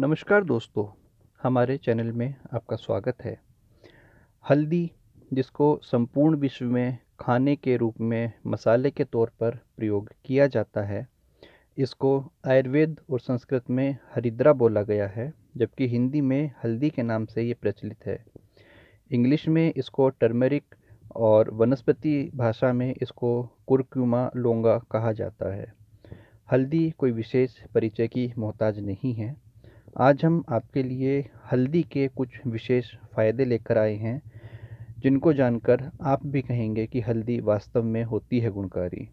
नमस्कार दोस्तों हमारे चैनल में आपका स्वागत है हल्दी जिसको संपूर्ण विश्व में खाने के रूप में मसाले के तौर पर प्रयोग किया जाता है इसको आयुर्वेद और संस्कृत में हरिद्रा बोला गया है जबकि हिंदी में हल्दी के नाम से ये प्रचलित है इंग्लिश में इसको टर्मरिक और वनस्पति भाषा में इसको कुरक्यूमा लोंगा कहा जाता है हल्दी कोई विशेष परिचय की मोहताज नहीं है आज हम आपके लिए हल्दी के कुछ विशेष फ़ायदे लेकर आए हैं जिनको जानकर आप भी कहेंगे कि हल्दी वास्तव में होती है गुणकारी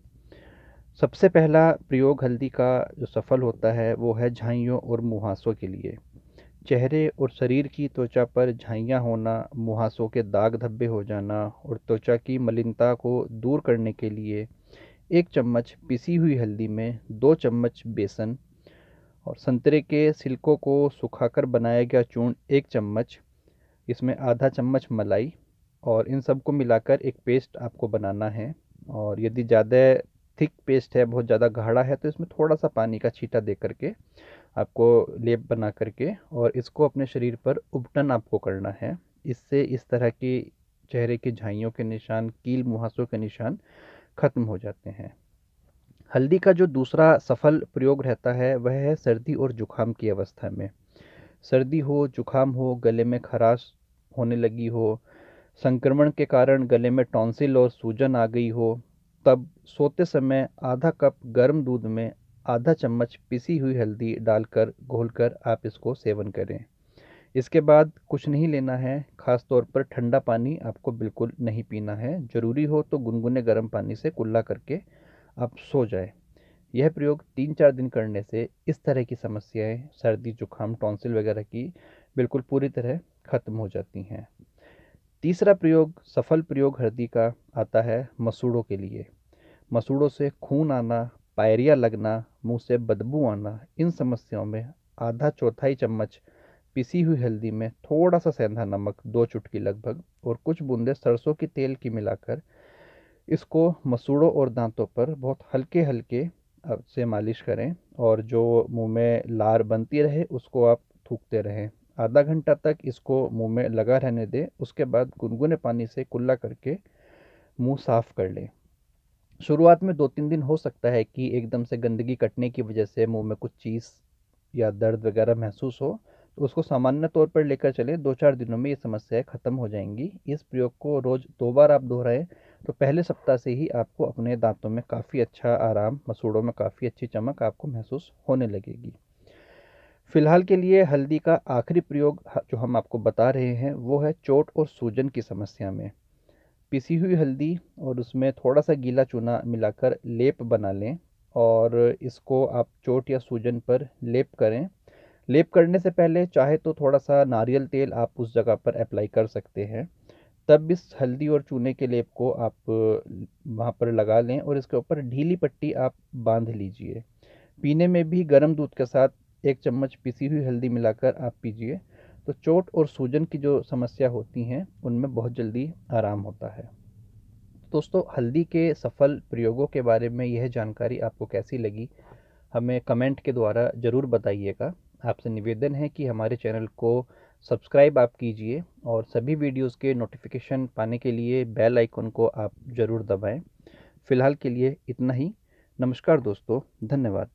सबसे पहला प्रयोग हल्दी का जो सफल होता है वो है झाइयों और मुहासों के लिए चेहरे और शरीर की त्वचा पर झाइयाँ होना मुहासों के दाग धब्बे हो जाना और त्वचा की मलिनता को दूर करने के लिए एक चम्मच पिसी हुई हल्दी में दो चम्मच बेसन और संतरे के सिल्कों को सुखाकर बनाया गया चूर्ण एक चम्मच इसमें आधा चम्मच मलाई और इन सबको मिलाकर एक पेस्ट आपको बनाना है और यदि ज़्यादा थिक पेस्ट है बहुत ज़्यादा गाढ़ा है तो इसमें थोड़ा सा पानी का छीटा दे करके आपको लेप बना करके और इसको अपने शरीर पर उपटन आपको करना है इससे इस तरह की चेहरे की झाइयों के निशान कील मुहासों के निशान ख़त्म हो जाते हैं हल्दी का जो दूसरा सफल प्रयोग रहता है वह है सर्दी और जुखाम की अवस्था में सर्दी हो जुखाम हो गले में खराश होने लगी हो संक्रमण के कारण गले में टॉन्सिल और सूजन आ गई हो तब सोते समय आधा कप गर्म दूध में आधा चम्मच पिसी हुई हल्दी डालकर घोलकर आप इसको सेवन करें इसके बाद कुछ नहीं लेना है ख़ास तौर पर ठंडा पानी आपको बिल्कुल नहीं पीना है ज़रूरी हो तो गुनगुने गर्म पानी से कुल्ला करके आप सो जाए यह प्रयोग तीन चार दिन करने से इस तरह की समस्याएं सर्दी जुकाम टॉन्सिल वगैरह की बिल्कुल पूरी तरह ख़त्म हो जाती हैं तीसरा प्रयोग सफल प्रयोग हल्दी का आता है मसूड़ों के लिए मसूड़ों से खून आना पायरिया लगना मुंह से बदबू आना इन समस्याओं में आधा चौथाई चम्मच पिसी हुई हल्दी में थोड़ा सा सेंधा नमक दो चुटकी लगभग और कुछ बूंदे सरसों के तेल की मिलाकर इसको मसूड़ों और दांतों पर बहुत हल्के हल्के से मालिश करें और जो मुंह में लार बनती रहे उसको आप थूकते रहें आधा घंटा तक इसको मुंह में लगा रहने दें उसके बाद गुनगुने पानी से कुल्ला करके मुंह साफ़ कर लें शुरुआत में दो तीन दिन हो सकता है कि एकदम से गंदगी कटने की वजह से मुंह में कुछ चीज़ या दर्द वगैरह महसूस हो तो उसको सामान्य तौर पर लेकर चलें दो चार दिनों में ये समस्याएँ ख़त्म हो जाएंगी इस प्रयोग को रोज़ दो बार आप दोहराएं तो पहले सप्ताह से ही आपको अपने दांतों में काफ़ी अच्छा आराम मसूड़ों में काफ़ी अच्छी चमक आपको महसूस होने लगेगी फिलहाल के लिए हल्दी का आखिरी प्रयोग जो हम आपको बता रहे हैं वो है चोट और सूजन की समस्या में पिसी हुई हल्दी और उसमें थोड़ा सा गीला चूना मिलाकर लेप बना लें और इसको आप चोट या सूजन पर लेप करें लेप करने से पहले चाहे तो थोड़ा सा नारियल तेल आप उस जगह पर अप्लाई कर सकते हैं तब इस हल्दी और चूने के लेप को आप वहाँ पर लगा लें और इसके ऊपर ढीली पट्टी आप बांध लीजिए पीने में भी गर्म दूध के साथ एक चम्मच पिसी हुई हल्दी मिलाकर आप पीजिए तो चोट और सूजन की जो समस्या होती हैं उनमें बहुत जल्दी आराम होता है दोस्तों हल्दी के सफल प्रयोगों के बारे में यह जानकारी आपको कैसी लगी हमें कमेंट के द्वारा ज़रूर बताइएगा आपसे निवेदन है कि हमारे चैनल को सब्सक्राइब आप कीजिए और सभी वीडियोस के नोटिफिकेशन पाने के लिए बेल आइकन को आप ज़रूर दबाएं फ़िलहाल के लिए इतना ही नमस्कार दोस्तों धन्यवाद